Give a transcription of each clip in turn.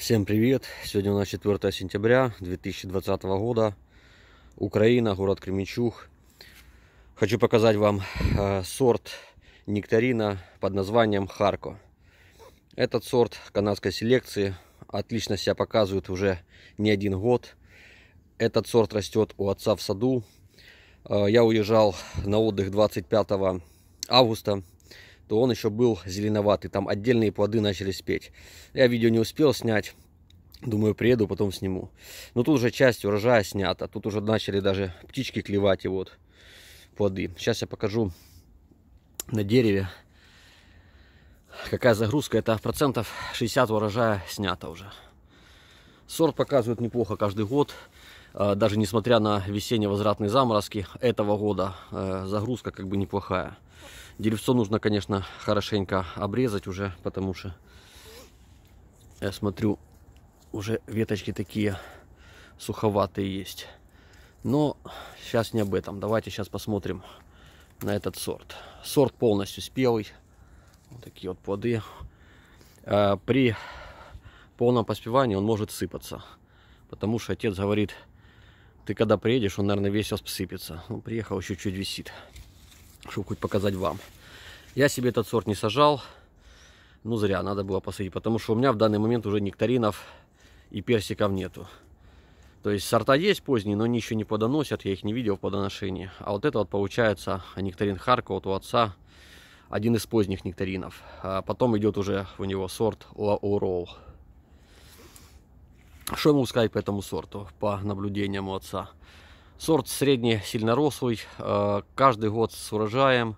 Всем привет! Сегодня у нас 4 сентября 2020 года. Украина, город Кременчуг. Хочу показать вам э, сорт нектарина под названием Харко. Этот сорт канадской селекции отлично себя показывает уже не один год. Этот сорт растет у отца в саду. Э, я уезжал на отдых 25 августа то он еще был зеленоватый. Там отдельные плоды начали спеть. Я видео не успел снять. Думаю, приеду, потом сниму. Но тут уже часть урожая снята. Тут уже начали даже птички клевать и вот плоды. Сейчас я покажу на дереве, какая загрузка. Это процентов 60 урожая снято уже. Сорт показывает неплохо каждый год. А, даже несмотря на весенне-возвратные заморозки этого года, э, загрузка как бы неплохая. Деревцо нужно, конечно, хорошенько обрезать уже, потому что я смотрю, уже веточки такие суховатые есть. Но сейчас не об этом. Давайте сейчас посмотрим на этот сорт. Сорт полностью спелый. Вот такие вот плоды. А, при полном поспевании он может сыпаться. Потому что отец говорит, ты когда приедешь, он, наверное, весь осыпется. Он приехал, еще чуть висит чтобы хоть показать вам. Я себе этот сорт не сажал, ну зря, надо было посадить, потому что у меня в данный момент уже нектаринов и персиков нету. То есть сорта есть поздние, но они еще не подоносят, я их не видел в подоношении. А вот это вот получается нектарин Харка вот у отца, один из поздних нектаринов. А потом идет уже у него сорт Лаурол. Что ему могу сказать по этому сорту, по наблюдениям у отца? Сорт средний сильнорослый, э, каждый год с урожаем.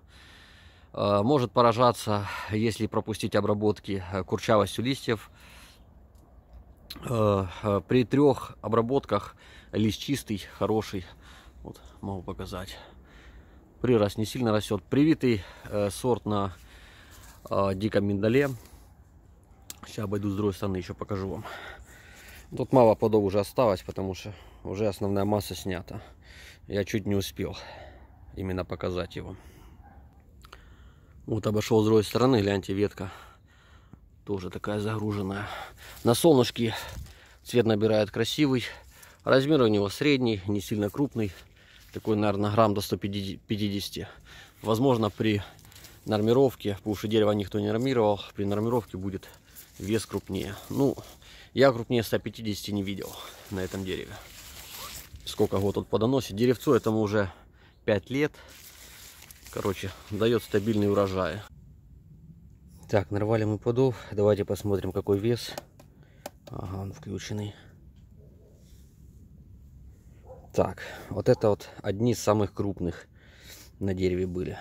Э, может поражаться, если пропустить обработки э, курчавостью листьев. При трех обработках лист чистый, хороший. Вот, могу показать. Прирос не сильно растет. Привитый сорт на диком миндале. Сейчас обойду с другой стороны, еще покажу вам. Тут мало плодов уже осталось, потому что уже основная масса снята. Я чуть не успел именно показать его. Вот обошел с другой стороны, гляньте, ветка тоже такая загруженная. На солнышке цвет набирает красивый. Размер у него средний, не сильно крупный. Такой, наверное, грамм до 150. Возможно, при нормировке, потому что дерево никто не нормировал, при нормировке будет вес крупнее. Ну, я крупнее 150 не видел на этом дереве. Сколько год тут подоносит. Деревцу этому уже 5 лет. Короче, дает стабильный урожай. Так, нарвали мы подов. Давайте посмотрим, какой вес. Ага, он включенный. Так, вот это вот одни из самых крупных на дереве были.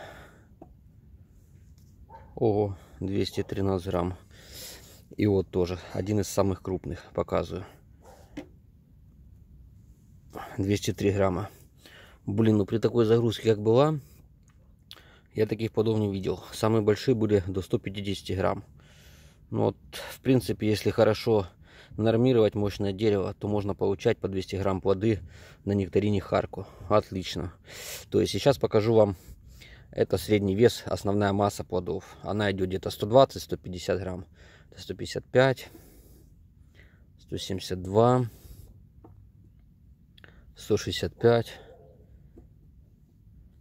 Ого, 213 грамм. И вот тоже один из самых крупных, показываю. 203 грамма. Блин, ну при такой загрузке, как была, я таких подобных не видел. Самые большие были до 150 грамм. Ну вот, в принципе, если хорошо нормировать мощное дерево, то можно получать по 200 грамм плоды на нектарине Харку. Отлично. То есть сейчас покажу вам, это средний вес, основная масса плодов. Она идет где-то 120-150 грамм. 155, 172, 165,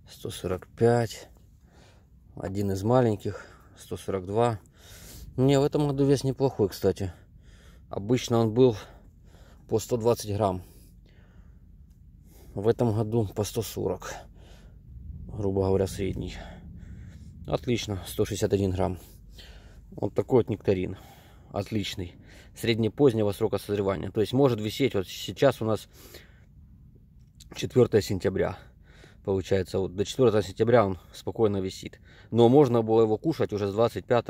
145. Один из маленьких, 142. Не, в этом году вес неплохой, кстати. Обычно он был по 120 грамм. В этом году по 140. Грубо говоря, средний. Отлично, 161 грамм. Вот такой вот нектарин. Отличный. Среднепозднего срока созревания. То есть может висеть, вот сейчас у нас 4 сентября. Получается, вот до 4 сентября он спокойно висит. Но можно было его кушать уже с 25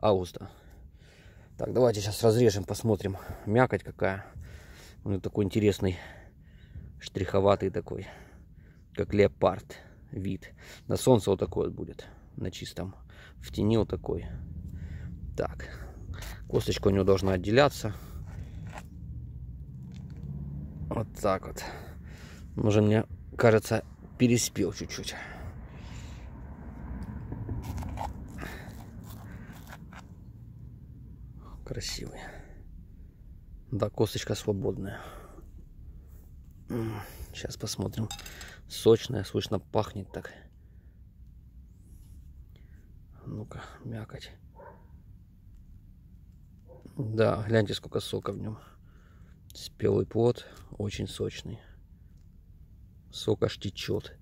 августа. Так, давайте сейчас разрежем, посмотрим. Мякоть какая. Он ну, такой интересный, штриховатый такой, как леопард вид. На солнце вот такой вот будет, на чистом втенил такой. Так, косточка у него должна отделяться. Вот так вот. Он уже, мне кажется, переспел чуть-чуть. Красивый. Да, косточка свободная. Сейчас посмотрим. Сочная, слышно пахнет так. Ну-ка, мякоть. Да, гляньте, сколько сока в нем. Спелый плод, очень сочный. Сок аж течет.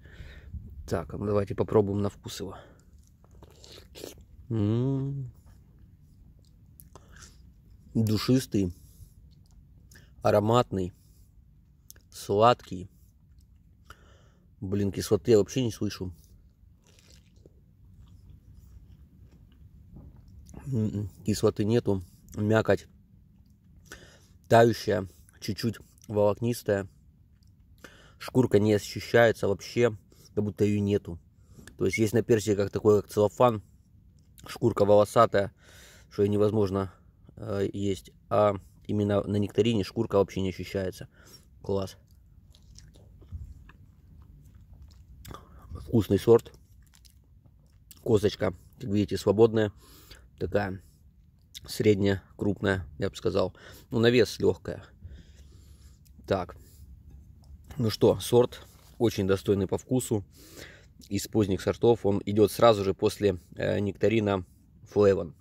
Так, а ну давайте попробуем на вкус его. М м-м. -м -м. Душистый, ароматный, сладкий. Блин, кислоты я вообще не слышу. М-м-м. кислоты нету, мякоть тающая, чуть-чуть волокнистая, шкурка не ощущается вообще, как будто ее нету. То есть есть на персике как такой, как целлофан, шкурка волосатая, что ее невозможно э, есть, а именно на нектарине шкурка вообще не ощущается. Класс. Вкусный сорт. Косточка, как видите, свободная такая средняя, крупная, я бы сказал. Ну, на вес легкая. Так. Ну что, сорт очень достойный по вкусу. Из поздних сортов он идет сразу же после э, нектарина Флэвон.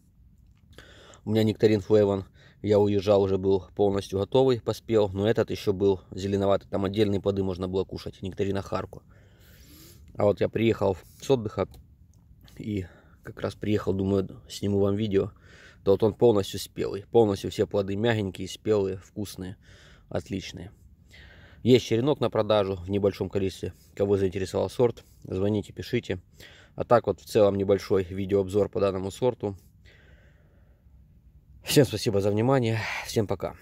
У меня нектарин Флэвон, я уезжал, уже был полностью готовый, поспел, но этот еще был зеленоватый, там отдельные плоды можно было кушать, нектарина Харку. А вот я приехал с отдыха и как раз приехал, думаю, сниму вам видео, то вот он полностью спелый. Полностью все плоды мягенькие, спелые, вкусные, отличные. Есть черенок на продажу в небольшом количестве. Кого заинтересовал сорт, звоните, пишите. А так вот в целом небольшой видеообзор по данному сорту. Всем спасибо за внимание. Всем пока.